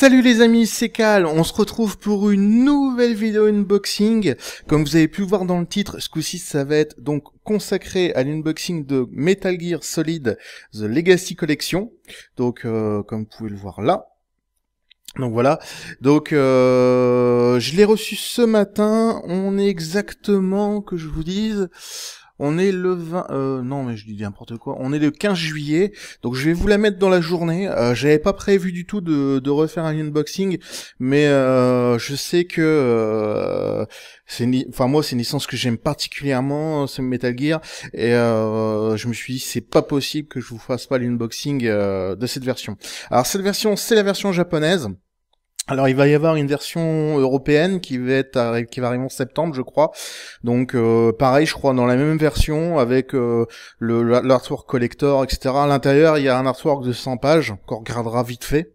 Salut les amis, c'est Cal, on se retrouve pour une nouvelle vidéo unboxing. Comme vous avez pu voir dans le titre, ce coup-ci ça va être donc consacré à l'unboxing de Metal Gear Solid The Legacy Collection. Donc euh, comme vous pouvez le voir là, donc voilà. Donc euh, je l'ai reçu ce matin. On est exactement que je vous dise. On est le euh, non, mais je dis n'importe quoi. On est le 15 juillet, donc je vais vous la mettre dans la journée. Euh, J'avais pas prévu du tout de, refaire un unboxing, mais euh, je sais que... Euh, c'est Enfin, moi, c'est une licence que j'aime particulièrement, c'est Metal Gear, et je me suis dit, c'est pas possible que je vous fasse pas l'unboxing de cette version. Alors, cette version, c'est la version japonaise. Alors il va y avoir une version européenne qui va être arriver en septembre je crois. Donc euh, pareil je crois dans la même version avec euh, l'artwork collector etc. À l'intérieur il y a un artwork de 100 pages qu'on regardera vite fait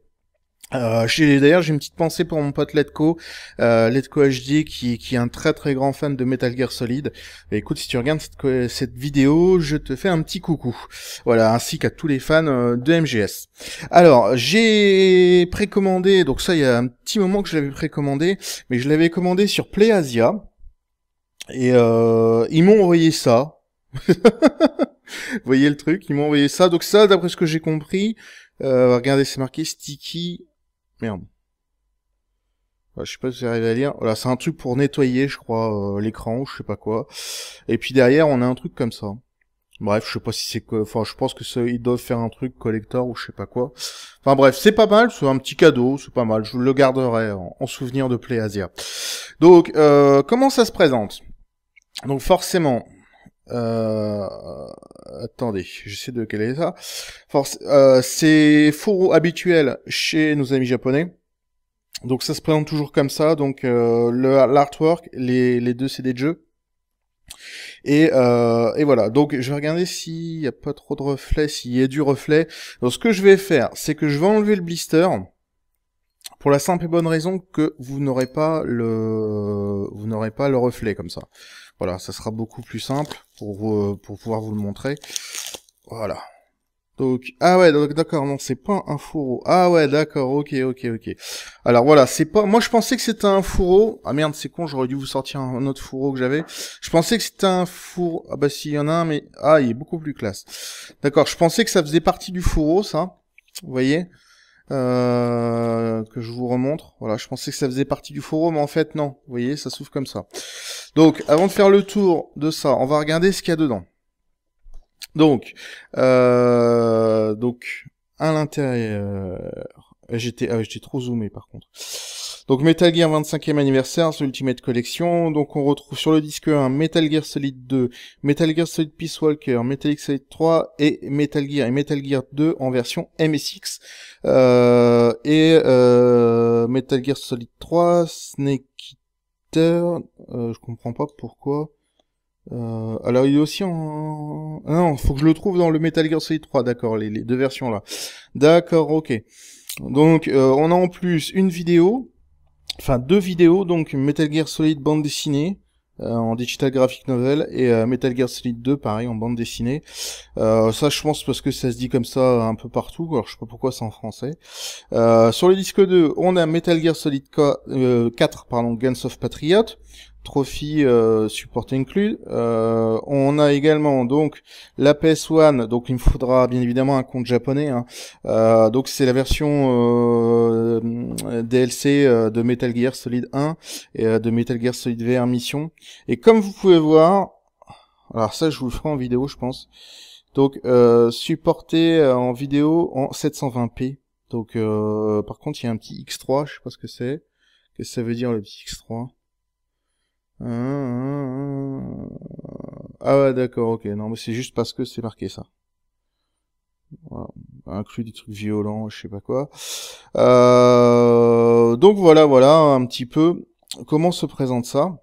euh, D'ailleurs, j'ai une petite pensée pour mon pote Letco, euh, Letco HD, qui, qui, est un très très grand fan de Metal Gear Solid. Et écoute, si tu regardes cette, cette, vidéo, je te fais un petit coucou. Voilà, ainsi qu'à tous les fans euh, de MGS. Alors, j'ai précommandé, donc ça, il y a un petit moment que je l'avais précommandé, mais je l'avais commandé sur PlayAsia. Et euh, ils m'ont envoyé ça. Vous voyez le truc Ils m'ont envoyé ça. Donc ça, d'après ce que j'ai compris, euh, regardez, c'est marqué Sticky Merde. Je sais pas si j'arrive à lire. Voilà, c'est un truc pour nettoyer, je crois, euh, l'écran ou je sais pas quoi. Et puis derrière, on a un truc comme ça. Bref, je sais pas si c'est que... Enfin, je pense que ils doivent faire un truc collector ou je sais pas quoi. Enfin bref, c'est pas mal, c'est un petit cadeau, c'est pas mal. Je le garderai en, souvenir de PlayAsia. Donc, euh, comment ça se présente Donc forcément, euh, attendez, j'essaie de est ça. Force, euh, c'est fourreau habituel chez nos amis japonais. Donc ça se présente toujours comme ça. Donc euh, l'artwork, les, deux CD de jeu. Et, euh, et voilà. Donc je vais regarder s'il n'y a pas trop de reflets, s'il y a du reflet. Donc ce que je vais faire, c'est que je vais enlever le blister. Pour la simple et bonne raison que vous n'aurez pas le, vous n'aurez pas le reflet comme ça. Voilà, ça sera beaucoup plus simple pour, euh, pour pouvoir vous le montrer. Voilà. Donc, ah ouais, d'accord, non, c'est pas un fourreau. Ah ouais, d'accord, ok, ok, ok. Alors voilà, c'est pas... Moi, je pensais que c'était un fourreau. Ah merde, c'est con, j'aurais dû vous sortir un autre fourreau que j'avais. Je pensais que c'était un fourreau... Ah bah si, il y en a un, mais... Ah, il est beaucoup plus classe. D'accord, je pensais que ça faisait partie du fourreau, ça. Vous voyez euh, que je vous remontre. Voilà, je pensais que ça faisait partie du forum, mais en fait non. Vous voyez, ça s'ouvre comme ça. Donc, avant de faire le tour de ça, on va regarder ce qu'il y a dedans. Donc, euh, donc à l'intérieur, ah, j'étais trop zoomé par contre. Donc Metal Gear 25e anniversaire, c'est Ultimate Collection. Donc on retrouve sur le disque 1 Metal Gear Solid 2, Metal Gear Solid Peace Walker, Metal Gear Solid 3 et Metal Gear et Metal Gear 2 en version MSX. Euh, et euh, Metal Gear Solid 3, Snake Eater, euh, je comprends pas pourquoi. Euh, alors il est aussi en... non, faut que je le trouve dans le Metal Gear Solid 3, d'accord, les, deux versions là. D'accord, ok. Donc euh, on a en plus une vidéo enfin deux vidéos, donc Metal Gear Solid bande dessinée, euh, en digital graphic novel et euh, Metal Gear Solid 2 pareil en bande dessinée euh, ça je pense parce que ça se dit comme ça un peu partout alors je sais pas pourquoi c'est en français sur le disque 2 on a Metal Gear Solid 4, 4 pardon Guns of Patriot Trophy euh, support inclus. Euh, on a également donc la PS1, donc il me faudra bien évidemment un compte japonais. Hein. Euh, donc c'est la version DLC de Metal Gear Solid 1 et de Metal Gear Solid VR Mission. Et comme vous pouvez voir, alors ça je vous le ferai en vidéo je pense. Donc supporté en vidéo en 720p. Donc par contre il y a un petit X3, je sais pas ce que c'est. Qu'est-ce que ça veut dire le petit X3 ah ouais, d'accord, ok. Non, mais c'est juste parce que c'est marqué ça. Voilà. Inclus des trucs violents, je sais pas quoi. Euh, donc voilà, voilà, un petit peu comment se présente ça.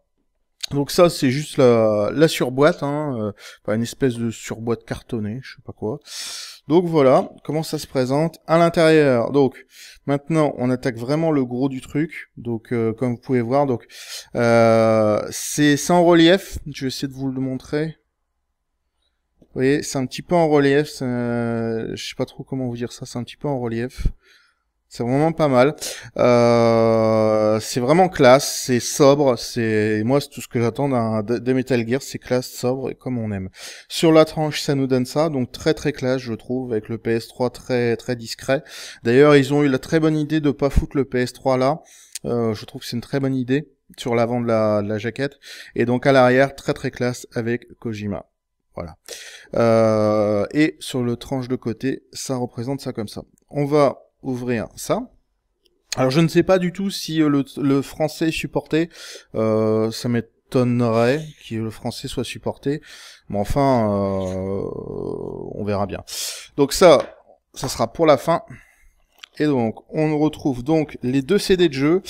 Donc ça, c'est juste la, surboîte, hein, euh, une espèce de surboîte cartonnée, je sais pas quoi. Donc voilà, comment ça se présente à l'intérieur. Donc maintenant, on attaque vraiment le gros du truc. Donc euh, comme vous pouvez voir, donc euh, c'est en relief. Je vais essayer de vous le montrer. Vous voyez, c'est un petit peu en relief. je sais pas trop comment vous dire ça. C'est un petit peu en relief. C'est vraiment pas mal. Euh, c'est vraiment classe, c'est sobre, c'est moi c'est tout ce que j'attends d'un de Metal Gear, c'est classe, sobre et comme on aime. Sur la tranche, ça nous donne ça, donc très très classe je trouve avec le PS3 très très discret. D'ailleurs, ils ont eu la très bonne idée de pas foutre le PS3 là. Euh, je trouve que c'est une très bonne idée sur l'avant de la, la jaquette et donc à l'arrière très très classe avec Kojima. Voilà. Euh, et sur le tranche de côté, ça représente ça comme ça. On va ouvrir ça. Alors je ne sais pas du tout si euh, le, français est supporté, euh, ça m'étonnerait que le français soit supporté, mais enfin, euh, on verra bien. Donc ça, ça sera pour la fin. Et donc, on retrouve donc les deux CD de jeu.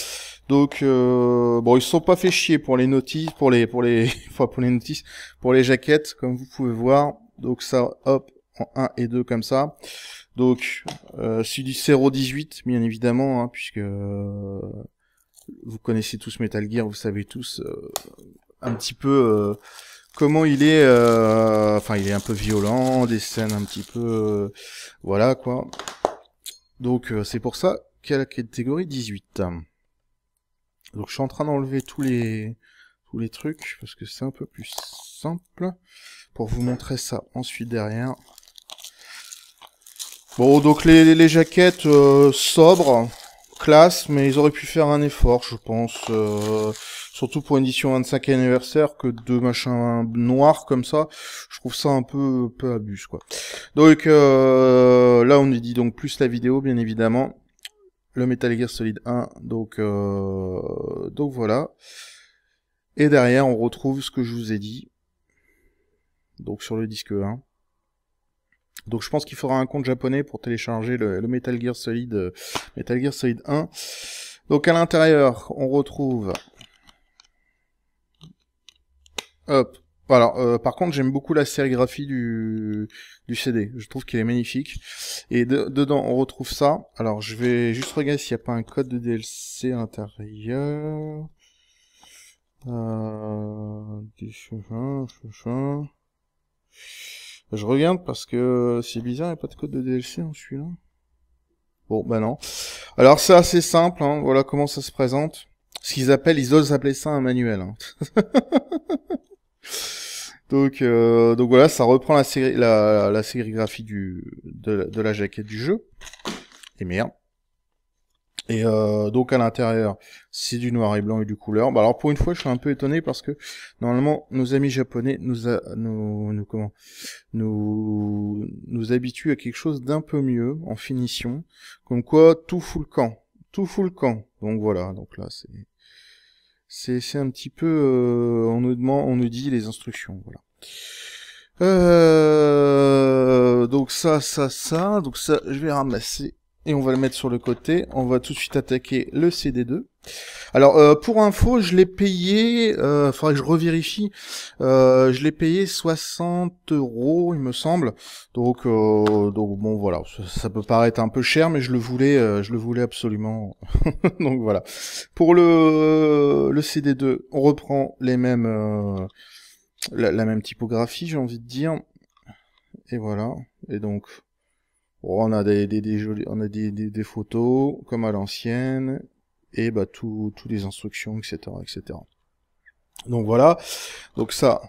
Donc, bon, ils sont pas fait chier pour les notices, pour les, pour les, pour les notices, pour les jaquettes, comme vous pouvez voir. Donc ça, hop, 1 et 2 comme ça. Donc, euh, si du 0,18, bien évidemment, hein, puisque euh, vous connaissez tous Metal Gear, vous savez tous euh, un petit peu euh, comment il est. Enfin, il est un peu violent, des scènes un petit peu... voilà, quoi. Donc, c'est pour ça qu'à la catégorie 18. Donc, je suis en train d'enlever tous les tous les trucs, parce que c'est un peu plus simple, pour vous montrer ça ensuite derrière. Bon, donc les, les, jaquettes euh, sobres, classe, mais ils auraient pu faire un effort, je pense. Euh, surtout pour une édition 25 anniversaire, que deux machins noirs comme ça, je trouve ça un peu, peu abus, quoi. Donc euh, là, on dit donc plus la vidéo, bien évidemment. Le Metal Gear Solid 1, donc, donc voilà. Et derrière, on retrouve ce que je vous ai dit. Donc sur le disque 1. Donc je pense qu'il faudra un compte japonais pour télécharger le, Metal Gear Solid, euh, Metal Gear Solid 1. Donc à l'intérieur, on retrouve. Hop. Alors, euh, par contre, j'aime beaucoup la sérigraphie du, du CD. Je trouve qu'il est magnifique. Et dedans, on retrouve ça. Alors, je vais juste regarder s'il n'y a pas un code de DLC à l'intérieur. Je regarde parce que c'est bizarre, il n'y a pas de code de DLC en hein, celui-là. Bon, ben non. Alors c'est assez simple, hein, voilà comment ça se présente. Ce qu'ils appellent, ils osent appeler ça un manuel. Hein. donc, euh, donc voilà, ça reprend la, la, sérigraphie du, de, de la jaquette du jeu. Et merde. Et euh, donc à l'intérieur, c'est du noir et blanc et du couleur. Bah alors pour une fois, je suis un peu étonné parce que normalement nos amis japonais nous nous, comment nous nous habituent à quelque chose d'un peu mieux en finition, comme quoi tout fout le camp, tout fout le camp. Donc voilà, donc là c'est c'est un petit peu euh, on nous demande on nous dit les instructions, voilà. Euh, donc ça, ça, ça, donc ça, je vais ramasser et on va le mettre sur le côté. On va tout de suite attaquer le CD2. Alors euh, pour info, je l'ai payé, euh, faudrait que je revérifie, euh, je l'ai payé 60 euros il me semble. Donc euh, donc bon voilà, ça, peut paraître un peu cher, mais je le voulais, je le voulais absolument. donc voilà. Pour le le CD2, on reprend les mêmes la même typographie, j'ai envie de dire. Et voilà. Et donc on a des, des, on a des, photos comme à l'ancienne et bah tout, tous les instructions, etc., etc. Donc voilà. Donc ça,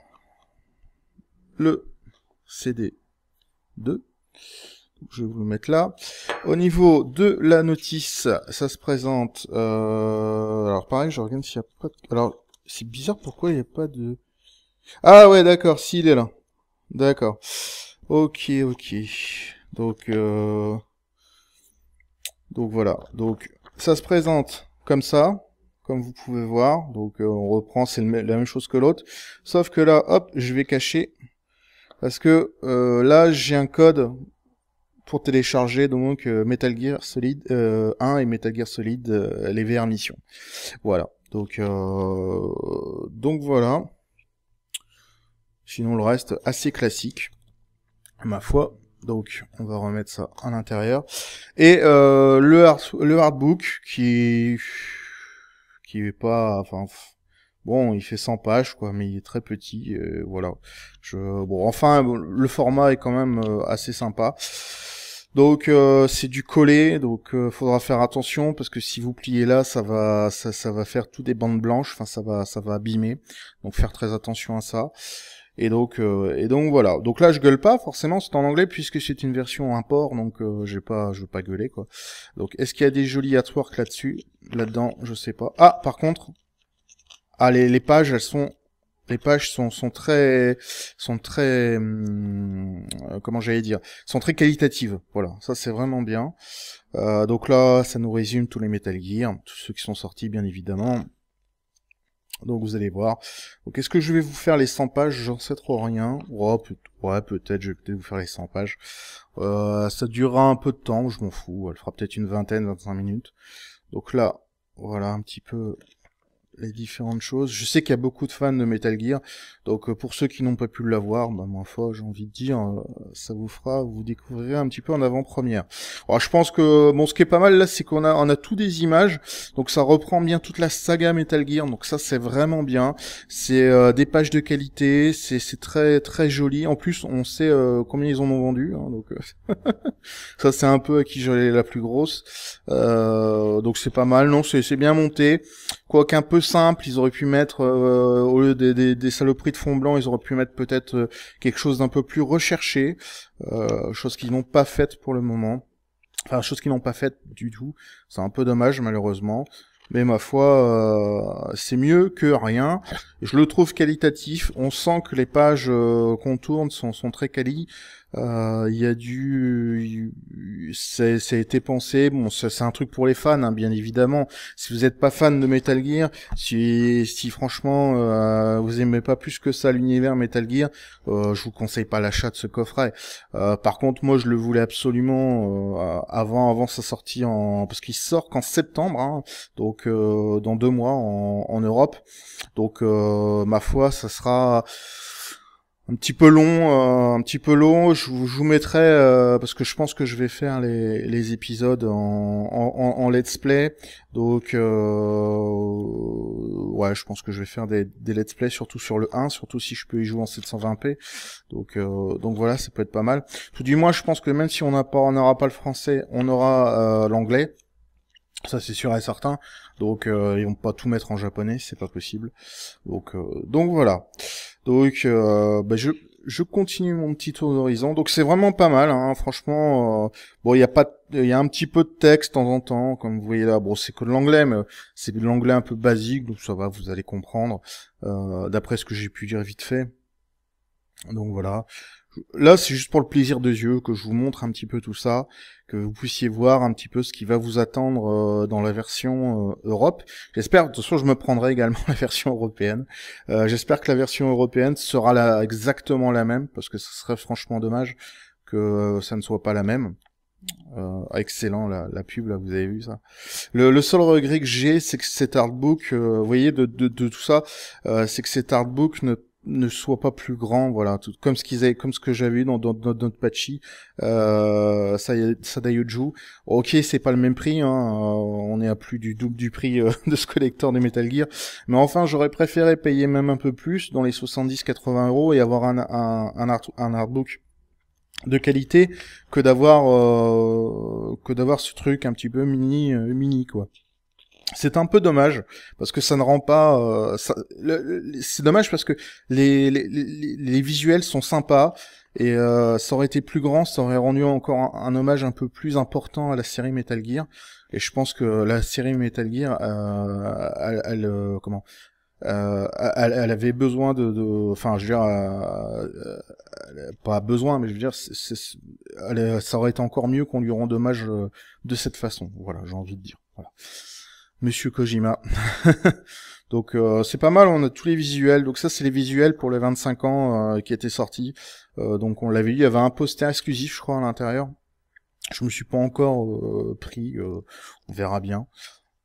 le CD 2. Je vais vous le mettre là. Au niveau de la notice, ça se présente. Euh, alors pareil, je regarde s'il n'y a pas. De... Alors c'est bizarre pourquoi il n'y a pas de. Ah ouais, d'accord. S'il est là. D'accord. Ok, ok. Donc, euh, donc voilà. Donc ça se présente comme ça, comme vous pouvez voir. Donc euh, on reprend, c'est la même chose que l'autre. Sauf que là, hop, je vais cacher. Parce que euh, là, j'ai un code pour télécharger donc Metal Gear Solid 1 et Metal Gear Solid les VR missions. Voilà. Donc, donc voilà. Sinon, le reste assez classique, ma foi. Donc on va remettre ça à l'intérieur. Et euh, le, le hardbook qui qui est pas enfin bon il fait 100 pages quoi mais il est très petit voilà bon enfin le format est quand même euh, assez sympa donc euh, c'est du collé, donc euh, faudra faire attention parce que si vous pliez là, ça va, ça, ça va faire toutes des bandes blanches, enfin ça va, ça va abîmer. Donc faire très attention à ça. Et donc, euh, et donc voilà. Donc là, je gueule pas forcément, c'est en anglais puisque c'est une version import, donc euh, j'ai pas, je veux pas gueuler quoi. Donc, est-ce qu'il y a des jolis artworks là-dessus, là-dedans, je sais pas. Ah, par contre, ah les, pages, elles sont, les pages sont sont très, sont très, hum, euh, comment j'allais dire, sont très qualitatives. Voilà, ça c'est vraiment bien. donc là, ça nous résume tous les Metal Gear, tous ceux qui sont sortis bien évidemment. Donc vous allez voir. Donc est-ce que je vais vous faire les 100 pages J'en sais trop rien. ouais, peut-être, je vais peut-être vous faire les 100 pages. Euh, ça durera un peu de temps, je m'en fous. Elle fera peut-être une vingtaine, 25 minutes. Donc là, voilà un petit peu les différentes choses. Je sais qu'il y a beaucoup de fans de Metal Gear, donc euh, pour ceux qui n'ont pas pu l'avoir, bah, ma foi, j'ai envie de dire, euh, ça vous fera, vous découvrirez un petit peu en avant-première. Alors je pense que, bon, ce qui est pas mal là, c'est qu'on a, on a tous des images, donc ça reprend bien toute la saga Metal Gear, donc ça c'est vraiment bien. C'est euh, des pages de qualité, c'est c'est très très joli. En plus, on sait combien ils en ont vendu, hein, donc ça c'est un peu à qui j'allais la plus grosse. donc c'est pas mal, non, c'est bien monté, quoique un peu ils auraient pu mettre, euh, au lieu des, saloperies de fond blanc, ils auraient pu mettre peut-être euh, quelque chose d'un peu plus recherché, euh, chose qu'ils n'ont pas faite pour le moment. Enfin, chose qu'ils n'ont pas faite du tout. C'est un peu dommage, malheureusement. Mais ma foi, c'est mieux que rien. Je le trouve qualitatif. On sent que les pages qu'on tourne sont, sont très quali. Euh, il y a du, c'est, ça a été pensé. Bon, c'est un truc pour les fans, hein, bien évidemment. Si vous n'êtes pas fan de Metal Gear, si, franchement euh, vous aimez pas plus que ça l'univers Metal Gear, euh, je vous conseille pas l'achat de ce coffret. Euh, par contre, moi, je le voulais absolument euh, avant, avant sa sortie en, parce qu'il sort qu'en septembre, hein, donc dans deux mois en, en Europe. Donc, ma foi, ça sera un petit peu long, euh, un petit peu long. Je, vous mettrai euh, parce que je pense que je vais faire les, épisodes en, let's play. Donc euh, ouais, je pense que je vais faire des, let's play surtout sur le 1, surtout si je peux y jouer en 720p. Donc donc voilà, ça peut être pas mal. Tout du moins, je pense que même si on n'a pas, on n'aura pas le français, on aura l'anglais. Ça c'est sûr et certain. Donc ils vont pas tout mettre en japonais, c'est pas possible. Donc donc voilà. Donc, euh, bah, je, je continue mon petit tour d'horizon. Donc c'est vraiment pas mal, hein. franchement. Euh, bon, il y a pas, il y a un petit peu de texte de temps en temps, comme vous voyez là. Bon, c'est que de l'anglais, mais c'est de l'anglais un peu basique, donc ça va, vous allez comprendre euh, d'après ce que j'ai pu dire vite fait. Donc voilà. Là, c'est juste pour le plaisir des yeux que je vous montre un petit peu tout ça, que vous puissiez voir un petit peu ce qui va vous attendre euh, dans la version euh, Europe. J'espère, de toute façon, je me prendrai également la version européenne. Euh, j'espère que la version européenne sera exactement la même, parce que ce serait franchement dommage que ça ne soit pas la même. excellent la, pub là, vous avez vu ça. Le, seul regret que j'ai, c'est que cet artbook, vous voyez, de, tout ça, c'est que cet artbook ne ne soit pas plus grand, voilà, tout, comme ce qu'ils avaient, comme ce que j'avais eu dans, dans, dans, dans Pachi, euh, Ok, c'est pas le même prix, hein, euh, on est à plus du double du prix euh, de ce collector de Metal Gear, mais enfin, j'aurais préféré payer même un peu plus, dans les 70-80 euros, et avoir un, un, un, art, un artbook de qualité que d'avoir euh, que d'avoir ce truc un petit peu mini mini quoi. C'est un peu dommage parce que ça ne rend pas. Euh, c'est dommage parce que les, visuels sont sympas et euh, ça aurait été plus grand, ça aurait rendu encore un, hommage un peu plus important à la série Metal Gear. Et je pense que la série Metal Gear, euh, elle, comment, elle, avait besoin de, enfin, je veux dire, pas besoin, mais je veux dire, ça aurait été encore mieux qu'on lui rende hommage de cette façon. Voilà, j'ai envie de dire. Voilà. Monsieur Kojima. donc euh, c'est pas mal, on a tous les visuels. Donc ça c'est les visuels pour les 25 ans euh, qui étaient sortis. Euh, donc on l'avait eu, il y avait un poster exclusif je crois à l'intérieur. Je me suis pas encore pris, on verra bien.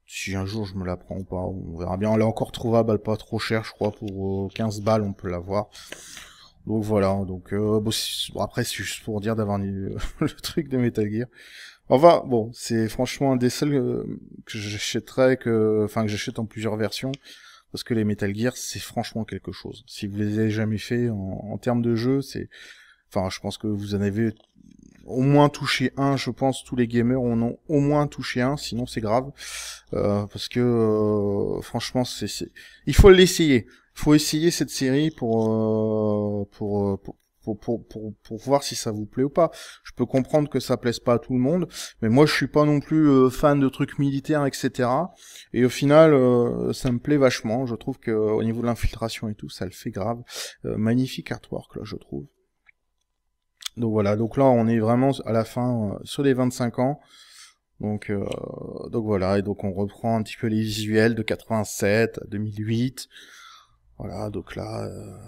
Si un jour je me la prends ou pas, on verra bien. Elle est encore trouvable, pas trop chère je crois, pour 15 balles on peut l'avoir. Donc voilà, donc après c'est juste pour dire d'avoir le truc de Metal Gear. Enfin, bon, c'est franchement un des seuls euh, que j'achèterais, que, enfin, que j'achète en plusieurs versions, parce que les Metal Gear, c'est franchement quelque chose. Si vous les avez jamais fait en, termes de jeu, c'est, enfin, je pense que vous en avez au moins touché un, je pense, tous les gamers en ont au moins touché un, sinon c'est grave, euh, parce que, euh, franchement, c'est, il faut l'essayer. Il faut essayer cette série pour, pour, pour, pour, voir si ça vous plaît ou pas. Je peux comprendre que ça plaise pas à tout le monde, mais moi je suis pas non plus euh, fan de trucs militaires, etc. Et au final, euh, ça me plaît vachement. Je trouve que au niveau de l'infiltration et tout, ça le fait grave. Euh, magnifique artwork là, je trouve. Donc voilà, donc là on est vraiment à la fin sur les 25 ans. Donc, donc voilà, et donc on reprend un petit peu les visuels de 87 à 2008, voilà, donc là, euh,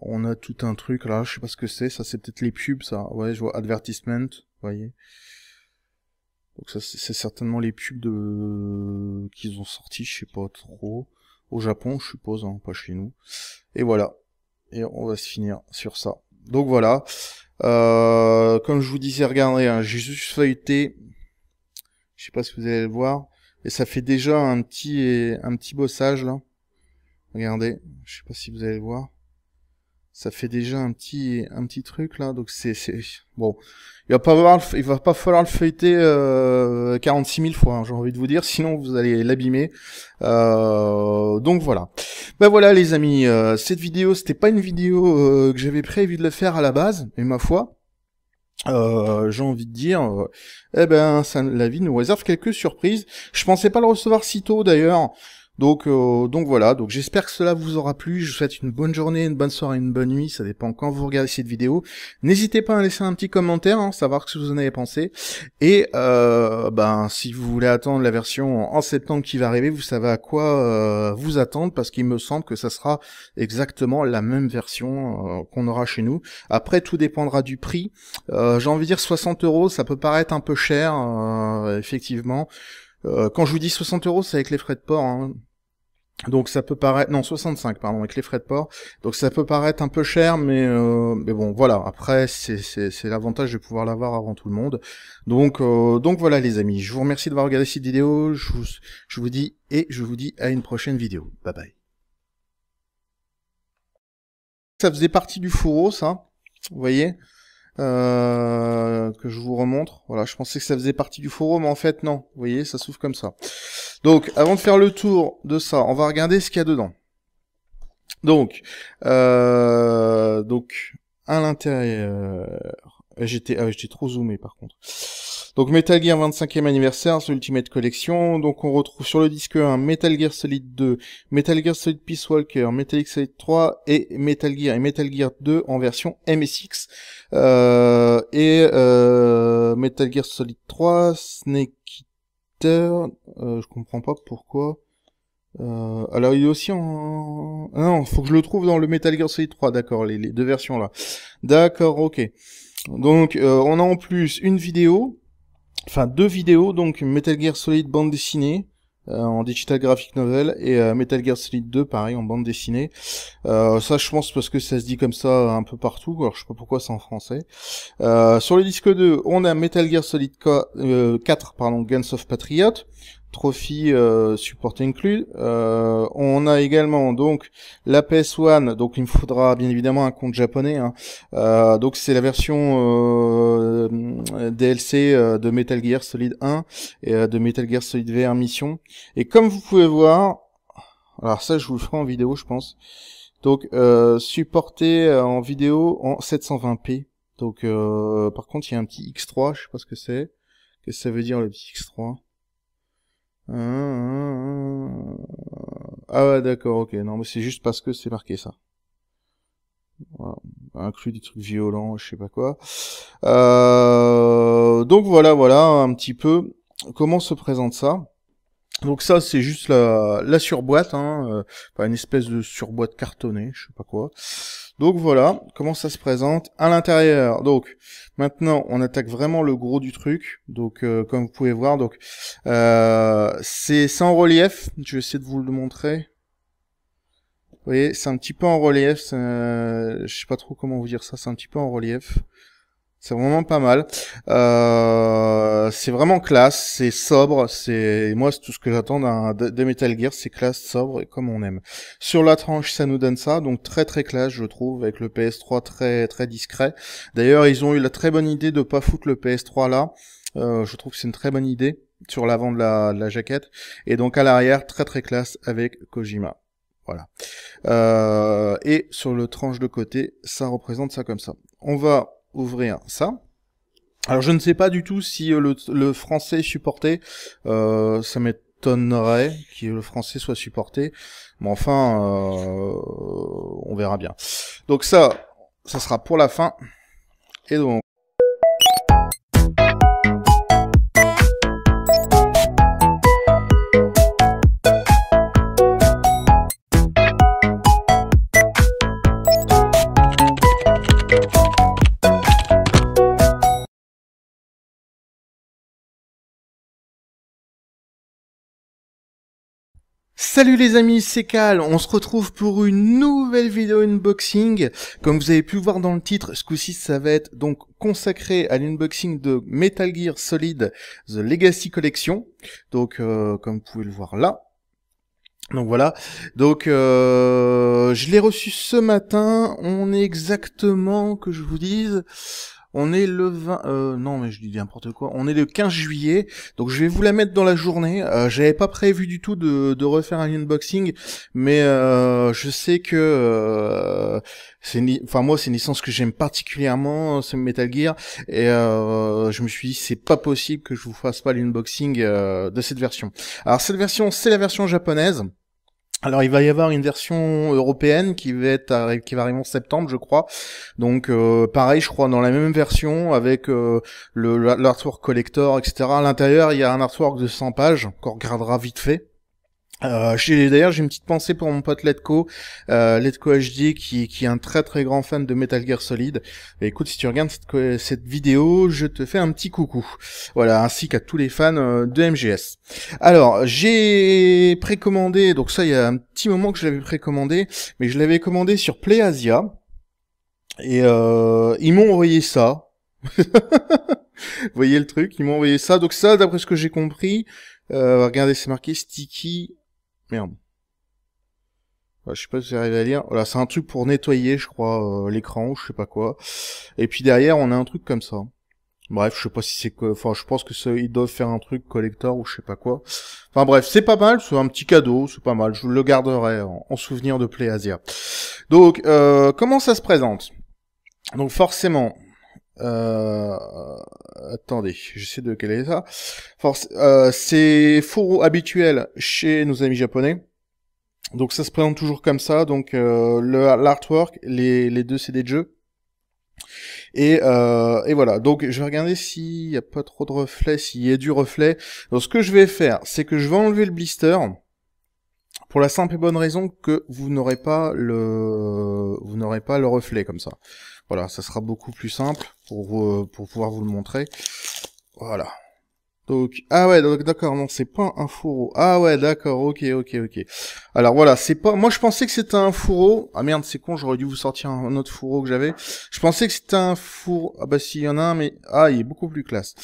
on a tout un truc là, je sais pas ce que c'est, ça c'est peut-être les pubs, ça. Ouais, je vois advertisement, vous voyez. Donc ça c'est certainement les pubs de qu'ils ont sorti, je sais pas trop. Au Japon, je suppose, hein, pas chez nous. Et voilà. Et on va se finir sur ça. Donc voilà. Euh, comme je vous disais, regardez, hein, j'ai juste feuilleté. Je sais pas si vous allez le voir. Et ça fait déjà un petit, un petit bossage là. Regardez, je sais pas si vous allez le voir. Ça fait déjà un petit un petit truc là, donc c'est bon. Il va pas falloir il va pas falloir le feuilleter euh, 46 000 fois. Hein, j'ai envie de vous dire, sinon vous allez l'abîmer. Euh, donc voilà. Ben voilà les amis, euh, cette vidéo c'était pas une vidéo euh, que j'avais prévu de le faire à la base, mais ma foi, j'ai envie de dire, eh ben, la vie nous réserve quelques surprises. Je pensais pas le recevoir si tôt d'ailleurs, euh, donc, voilà. Donc j'espère que cela vous aura plu. Je vous souhaite une bonne journée, une bonne soirée, une bonne nuit. Ça dépend quand vous regardez cette vidéo. N'hésitez pas à laisser un petit commentaire, hein, savoir ce que vous en avez pensé. Et euh, ben si vous voulez attendre la version en septembre qui va arriver, vous savez à quoi euh, vous attendre parce qu'il me semble que ça sera exactement la même version qu'on aura chez nous. Après, tout dépendra du prix. J'ai envie de dire 60 euros, ça peut paraître un peu cher, effectivement. quand je vous dis 60 euros, c'est avec les frais de port. Hein donc ça peut paraître non 65 pardon avec les frais de port. Donc ça peut paraître un peu cher mais euh, mais bon voilà après c'est l'avantage de pouvoir l'avoir avant tout le monde. Donc euh, donc voilà les amis, je vous remercie d'avoir regardé cette vidéo, je vous, je vous dis et je vous dis à une prochaine vidéo. Bye bye. Ça faisait partie du fourreau ça. Vous voyez euh, que je vous remontre. Voilà, je pensais que ça faisait partie du forum, mais en fait non. Vous voyez, ça s'ouvre comme ça. Donc, avant de faire le tour de ça, on va regarder ce qu'il y a dedans. Donc, euh, donc à l'intérieur, j'étais, ah, j'étais trop zoomé par contre. Donc Metal Gear 25e anniversaire, c'est Ultimate Collection. Donc on retrouve sur le disque 1 Metal Gear Solid 2, Metal Gear Solid Peace Walker, Metal Gear Solid 3 et Metal Gear et Metal Gear 2 en version MSX. Euh, et euh, Metal Gear Solid 3, Snake Eater, euh, je comprends pas pourquoi. Euh, alors il est aussi en... non, faut que je le trouve dans le Metal Gear Solid 3, d'accord, les, deux versions là. D'accord, ok. Donc euh, on a en plus une vidéo enfin deux vidéos donc Metal Gear Solid bande dessinée euh, en digital graphic novel et euh, Metal Gear Solid 2 pareil en bande dessinée. Euh, ça je pense parce que ça se dit comme ça un peu partout, alors je sais pas pourquoi c'est en français. sur le disque 2, on a Metal Gear Solid 4, pardon, Guns of Patriot, Trophy euh, Support Inclus. Euh, on a également donc la PS1, donc il me faudra bien évidemment un compte japonais. Hein. Euh, donc c'est la version euh, DLC de Metal Gear Solid 1 et de Metal Gear Solid VR Mission. Et comme vous pouvez voir, alors ça je vous le ferai en vidéo je pense. Donc supporté en vidéo en 720p. Donc par contre il y a un petit X3, je sais pas ce que c'est. Qu'est-ce que ça veut dire le petit X3 ah ouais, d'accord, ok. Non, mais c'est juste parce que c'est marqué ça. Voilà. Inclus des trucs violents, je sais pas quoi. Euh, donc voilà, voilà, un petit peu comment se présente ça. Donc ça, c'est juste la, surboîte, hein, euh, une espèce de surboîte cartonnée, je sais pas quoi. Donc voilà, comment ça se présente à l'intérieur. Donc maintenant, on attaque vraiment le gros du truc. Donc euh, comme vous pouvez voir, donc euh, c'est sans relief. Je vais essayer de vous le montrer. Vous voyez, c'est un petit peu en relief. je sais pas trop comment vous dire ça. C'est un petit peu en relief. C'est vraiment pas mal. Euh, c'est vraiment classe, c'est sobre, c'est moi c'est tout ce que j'attends d'un de Metal Gear, c'est classe, sobre et comme on aime. Sur la tranche, ça nous donne ça, donc très très classe je trouve avec le PS3 très très discret. D'ailleurs, ils ont eu la très bonne idée de pas foutre le PS3 là. Euh, je trouve que c'est une très bonne idée sur l'avant de la, la jaquette et donc à l'arrière très très classe avec Kojima. Voilà. Euh, et sur le tranche de côté, ça représente ça comme ça. On va ouvrir ça. Alors je ne sais pas du tout si euh, le, français est supporté, euh, ça m'étonnerait que le français soit supporté, mais enfin, euh, on verra bien. Donc ça, ça sera pour la fin. Et donc... Salut les amis, c'est Cal, on se retrouve pour une nouvelle vidéo unboxing. Comme vous avez pu voir dans le titre, ce coup-ci ça va être donc consacré à l'unboxing de Metal Gear Solid The Legacy Collection. Donc euh, comme vous pouvez le voir là, donc voilà. Donc euh, je l'ai reçu ce matin. On est exactement que je vous dise. On est le euh, non, mais je dis n'importe quoi. On est le 15 juillet, donc je vais vous la mettre dans la journée. Euh, J'avais pas prévu du tout de, refaire un unboxing, mais euh, je sais que... Euh, c'est Enfin, moi, c'est une licence que j'aime particulièrement, c'est Metal Gear, et je me suis dit, c'est pas possible que je vous fasse pas l'unboxing de cette version. Alors, cette version, c'est la version japonaise. Alors il va y avoir une version européenne qui va qui va arriver en septembre je crois. Donc euh, pareil je crois dans la même version avec euh, l'artwork collector etc. À l'intérieur il y a un artwork de 100 pages qu'on regardera vite fait euh, D'ailleurs, j'ai une petite pensée pour mon pote Letco, euh, HD, qui, qui, est un très très grand fan de Metal Gear Solid. écoute, si tu regardes cette, vidéo, je te fais un petit coucou. Voilà, ainsi qu'à tous les fans euh, de MGS. Alors, j'ai précommandé, donc ça, il y a un petit moment que je l'avais précommandé, mais je l'avais commandé sur PlayAsia. Et euh, ils m'ont envoyé ça. Vous voyez le truc, ils m'ont envoyé ça. Donc ça, d'après ce que j'ai compris, euh, regardez, c'est marqué Sticky Merde. je sais pas si j'arrive à lire. Voilà, c'est un truc pour nettoyer, je crois, euh, l'écran ou je sais pas quoi. Et puis derrière, on a un truc comme ça. Bref, je sais pas si c'est que, enfin, je pense que ils doivent faire un truc collector ou je sais pas quoi. Enfin bref, c'est pas mal, c'est un petit cadeau, c'est pas mal. Je le garderai en, souvenir de PlayAsia. Donc, euh, comment ça se présente Donc forcément, euh, attendez, sais de est ça. Force, euh, c'est fourreau habituel chez nos amis japonais. Donc ça se présente toujours comme ça. Donc euh, l'artwork, les, deux CD de jeu. Euh, et, voilà. Donc je vais regarder s'il n'y a pas trop de reflets, s'il y a du reflet. Donc ce que je vais faire, c'est que je vais enlever le blister. Pour la simple et bonne raison que vous n'aurez pas le vous n'aurez pas le reflet comme ça. Voilà, ça sera beaucoup plus simple pour, euh, pour pouvoir vous le montrer. Voilà. Donc, ah ouais, donc d'accord, non, c'est pas un fourreau. Ah ouais, d'accord, ok, ok, ok. Alors voilà, c'est pas... Moi, je pensais que c'était un fourreau. Ah merde, c'est con, j'aurais dû vous sortir un autre fourreau que j'avais. Je pensais que c'était un fourreau... Ah bah s'il y en a un, mais... Ah, il est beaucoup plus classe.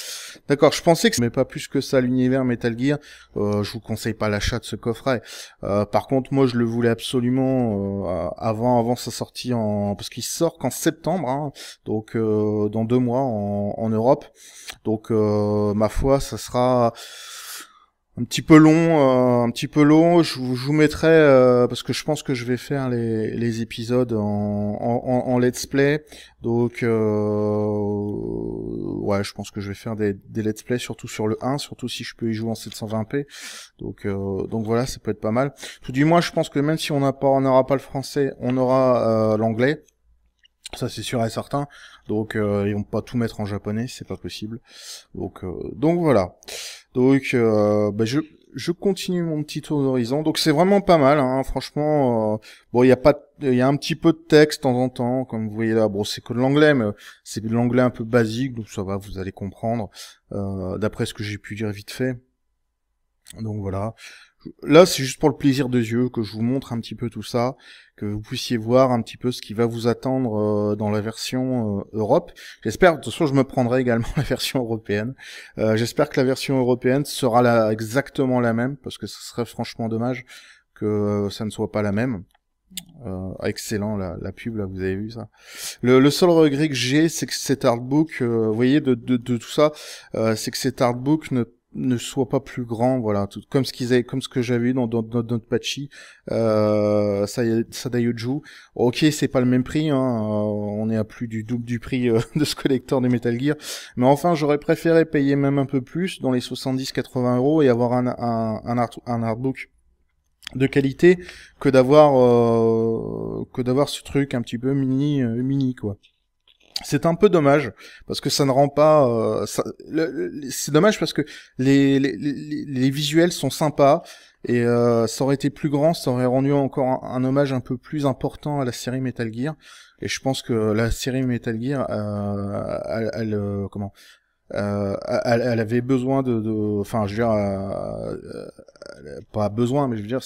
D'accord, je pensais que... Mais pas plus que ça, l'univers Metal Gear. Euh, je vous conseille pas l'achat de ce coffret. Euh, par contre, moi, je le voulais absolument euh, avant avant sa sortie en... Parce qu'il sort qu'en septembre, hein, donc euh, dans deux mois en, en Europe. Donc, euh, ma foi, ça sera un petit peu long, euh, un petit peu long. Je, vous mettrai euh, parce que je pense que je vais faire les, épisodes en, let's play. Donc euh, ouais, je pense que je vais faire des, let's play surtout sur le 1, surtout si je peux y jouer en 720p. Donc donc voilà, ça peut être pas mal. Tout du moins, je pense que même si on on n'aura pas le français, on aura l'anglais. Ça c'est sûr et certain. Donc euh, ils vont pas tout mettre en japonais, c'est pas possible. Donc euh, donc voilà. Donc euh, bah, je je continue mon petit tour d'horizon. Donc c'est vraiment pas mal, hein. franchement. bon, il y a pas, il y a un petit peu de texte de temps en temps, comme vous voyez là. Bon, c'est que de l'anglais, mais c'est de l'anglais un peu basique, donc ça va, vous allez comprendre d'après ce que j'ai pu dire vite fait. Donc voilà. Là, c'est juste pour le plaisir des yeux que je vous montre un petit peu tout ça, que vous puissiez voir un petit peu ce qui va vous attendre euh, dans la version euh, Europe. J'espère, de toute façon, je me prendrai également la version européenne. Euh, j'espère que la version européenne sera exactement la même, parce que ce serait franchement dommage que ça ne soit pas la même. excellent la, pub là, vous avez vu ça. Le, seul regret que j'ai, c'est que cet artbook, vous voyez, de, tout ça, c'est que cet artbook ne ne soit pas plus grand, voilà, tout, comme ce qu'ils avaient, comme ce que j'avais eu dans notre dans, dans Pachi, euh, Ok, c'est pas le même prix, hein, euh, on est à plus du double du prix euh, de ce collector de Metal Gear, mais enfin j'aurais préféré payer même un peu plus, dans les 70-80 euros, et avoir un un un, art, un artbook de qualité que d'avoir euh, que d'avoir ce truc un petit peu mini mini quoi. C'est un peu dommage parce que ça ne rend pas. Euh, c'est dommage parce que les, les, visuels sont sympas et euh, ça aurait été plus grand, ça aurait rendu encore un, hommage un peu plus important à la série Metal Gear. Et je pense que la série Metal Gear, euh, elle, comment, elle, avait besoin de, enfin, je veux dire, pas besoin, mais je veux dire,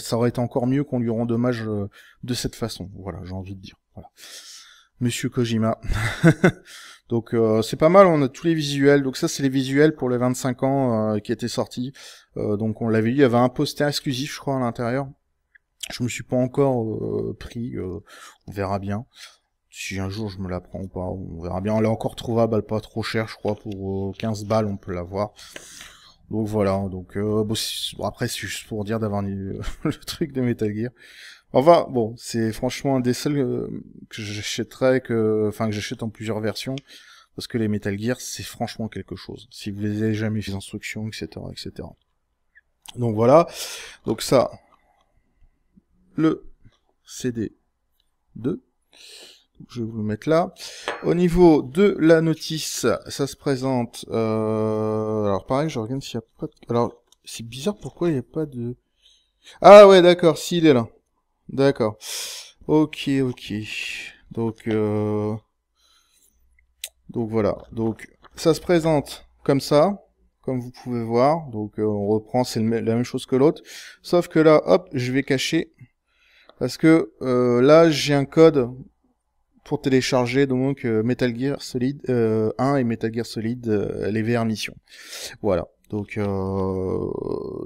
ça aurait été encore mieux qu'on lui rende hommage de cette façon. Voilà, j'ai envie de dire. Voilà. Monsieur Kojima. donc euh, c'est pas mal, on a tous les visuels. Donc ça c'est les visuels pour les 25 ans euh, qui étaient sortis. Euh, donc on l'avait eu, il y avait un poster exclusif je crois à l'intérieur. Je me suis pas encore pris, on verra bien. Si un jour je me la prends ou pas, on verra bien. Elle est encore trouvable, pas trop cher, je crois, pour 15 balles on peut l'avoir. Donc voilà, donc après c'est juste pour dire d'avoir le truc de Metal Gear. Enfin, bon, c'est franchement un des seuls euh, que j'achèterais, que, enfin que j'achète en plusieurs versions, parce que les Metal Gear, c'est franchement quelque chose. Si vous les avez jamais fait instructions, etc., etc. Donc voilà. Donc ça, le CD 2. Je vais vous le mettre là. Au niveau de la notice, ça se présente. Euh, alors pareil, je regarde s'il n'y a pas. De... Alors c'est bizarre pourquoi il n'y a pas de. Ah ouais, d'accord, s'il est là. D'accord. Ok, ok. Donc, euh, donc voilà. Donc ça se présente comme ça, comme vous pouvez voir. Donc euh, on reprend, c'est la même chose que l'autre, sauf que là, hop, je vais cacher parce que euh, là j'ai un code pour télécharger donc Metal Gear Solid 1 et Metal Gear Solid les VR missions. Voilà. Donc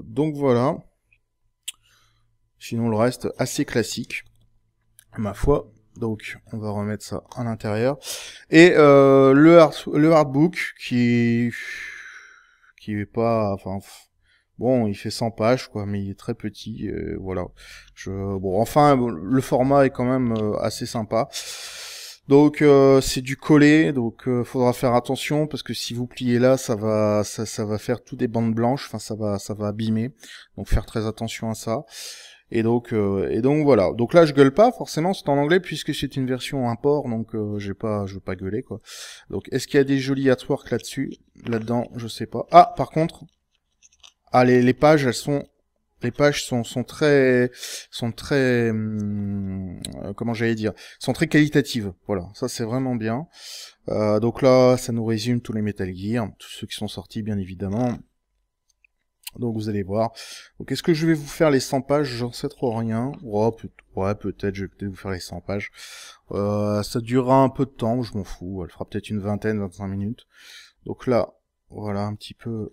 donc voilà. Sinon, le reste, assez classique, ma foi. Donc, on va remettre ça à l'intérieur. Et euh, le, le hardbook, qui qui est pas... Enfin, bon, il fait 100 pages, quoi, mais il est très petit, voilà. Je, bon, enfin, le format est quand même euh, assez sympa. Donc euh, c'est du collé, donc euh, faudra faire attention parce que si vous pliez là, ça va, ça, ça va faire toutes des bandes blanches, enfin ça va, ça va abîmer. Donc faire très attention à ça. Et donc, euh, et donc voilà. Donc là, je gueule pas, forcément, c'est en anglais puisque c'est une version import, donc euh, j'ai pas, je veux pas gueuler quoi. Donc, est-ce qu'il y a des jolis artworks là-dessus, là-dedans, je sais pas. Ah, par contre, allez, ah, les, pages, elles sont, les pages sont sont très, sont très, hum, euh, comment j'allais dire, sont très qualitatives. Voilà, ça c'est vraiment bien. donc là, ça nous résume tous les Metal Gear, tous ceux qui sont sortis, bien évidemment. Donc vous allez voir. Donc est-ce que je vais vous faire les 100 pages J'en sais trop rien. Oh, peut ouais, peut-être, je vais peut-être vous faire les 100 pages. Euh, ça durera un peu de temps, je m'en fous. Elle fera peut-être une vingtaine, 25 minutes. Donc là, voilà un petit peu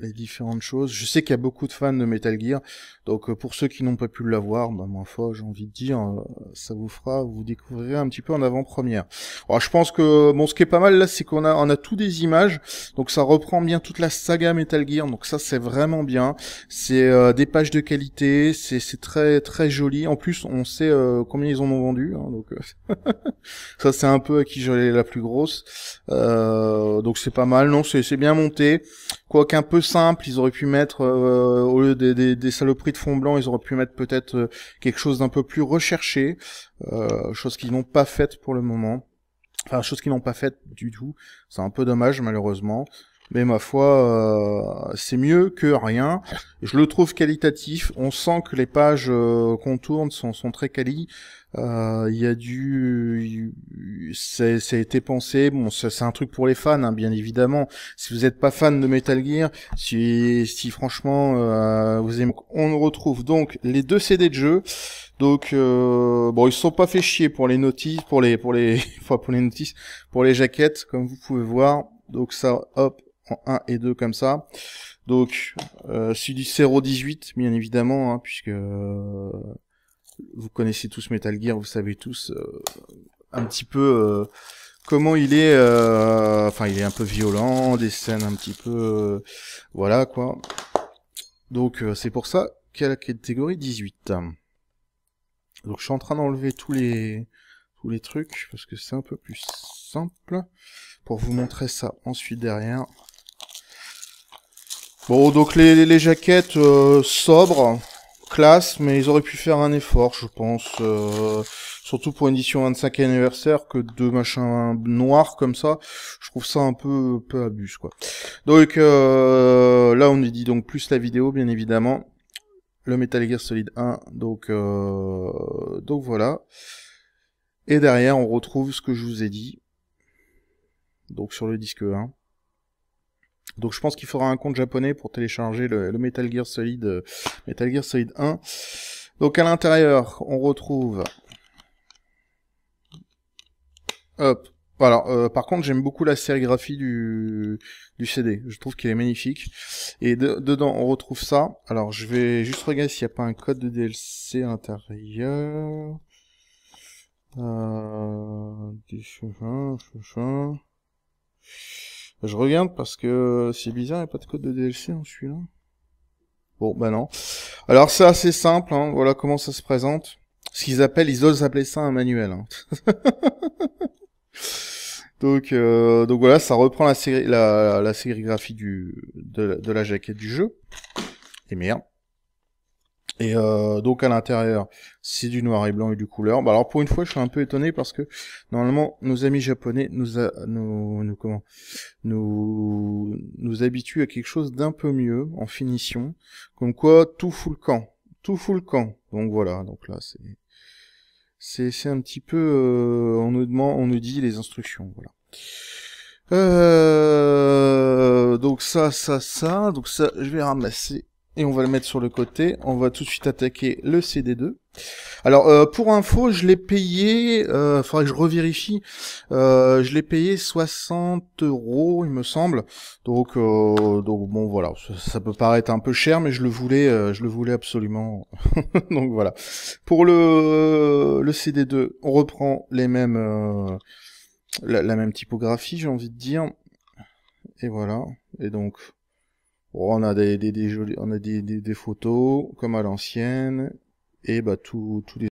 les différentes choses. Je sais qu'il y a beaucoup de fans de Metal Gear, donc euh, pour ceux qui n'ont pas pu l'avoir, bah, ma foi, j'ai envie de dire, euh, ça vous fera, vous découvrirez un petit peu en avant-première. Alors je pense que, bon, ce qui est pas mal là, c'est qu'on a, on a tous des images, donc ça reprend bien toute la saga Metal Gear, donc ça c'est vraiment bien. C'est euh, des pages de qualité, c'est, c'est très très joli. En plus, on sait combien ils en ont vendu, hein, donc ça c'est un peu à qui j'allais la plus grosse. donc c'est pas mal, non, c'est, c'est bien monté, quoique un peu ils auraient pu mettre, euh, au lieu des, des, saloperies de fond blanc, ils auraient pu mettre peut-être euh, quelque chose d'un peu plus recherché, euh, chose qu'ils n'ont pas faite pour le moment. Enfin, chose qu'ils n'ont pas faite du tout. C'est un peu dommage, malheureusement mais ma foi, euh, c'est mieux que rien. Je le trouve qualitatif. On sent que les pages euh, qu'on tourne sont, sont très quali. Euh, il y a du, c'est, a été pensé. Bon, c'est un truc pour les fans, hein, bien évidemment. Si vous n'êtes pas fan de Metal Gear, si, si franchement vous aimez, on retrouve donc les deux CD de jeu. Donc bon, ils sont pas fait chier pour les notices, pour les pour les pour les notices, pour les jaquettes, comme vous pouvez voir. Donc ça, hop, 1 et 2 comme ça. Donc, euh, si du 18 bien évidemment, hein, puisque euh, vous connaissez tous Metal Gear, vous savez tous euh, un petit peu euh, comment il est. Enfin, il est un peu violent, des scènes un petit peu, voilà quoi. Donc, c'est pour ça qu'à la catégorie 18. Donc, je suis en train d'enlever tous les tous les trucs parce que c'est un peu plus simple pour vous montrer ça ensuite derrière. Bon, donc les, les jaquettes euh, sobres, classe, mais ils auraient pu faire un effort, je pense. Euh, surtout pour une édition 25 e anniversaire, que deux machins noirs comme ça, je trouve ça un peu, peu abus, quoi. Donc euh, là, on dit donc plus la vidéo, bien évidemment. Le Metal Gear Solid 1, donc, donc voilà. Et derrière, on retrouve ce que je vous ai dit. Donc sur le disque 1. Donc je pense qu'il faudra un compte japonais pour télécharger le, Metal Gear Solid, euh, Metal Gear Solid 1. Donc à l'intérieur, on retrouve. Hop. Alors, euh, par contre, j'aime beaucoup la sérigraphie du, du CD. Je trouve qu'il est magnifique. Et dedans, on retrouve ça. Alors, je vais juste regarder s'il n'y a pas un code de DLC à l'intérieur. Euh, je regarde parce que c'est bizarre, il n'y a pas de code de DLC en hein, celui-là. Bon, bah non. Alors c'est assez simple, hein, voilà comment ça se présente. Ce qu'ils appellent, ils osent appeler ça un manuel. Hein. donc, euh, donc voilà, ça reprend la, série, la, sérigraphie du, de, de la jaquette du jeu. Et merde. Et euh, donc à l'intérieur, c'est du noir et blanc et du couleur. Bah alors pour une fois, je suis un peu étonné parce que normalement nos amis japonais nous nous, comment nous nous habituent à quelque chose d'un peu mieux en finition, comme quoi tout fout le camp, tout fout le camp. Donc voilà, donc là c'est c'est un petit peu euh, on nous demande, on nous dit les instructions, voilà. Euh, donc ça, ça, ça, donc ça, je vais ramasser et on va le mettre sur le côté. On va tout de suite attaquer le CD2. Alors euh, pour info, je l'ai payé, il euh, que je revérifie, euh, je l'ai payé 60 euros il me semble. Donc euh, donc bon voilà, ça, peut paraître un peu cher, mais je le voulais, je le voulais absolument. donc voilà. Pour le le CD2, on reprend les mêmes la même typographie, j'ai envie de dire. Et voilà. Et donc Oh, on a des, des, jolies, on a des, des, des photos comme à l'ancienne et bah tout, tous les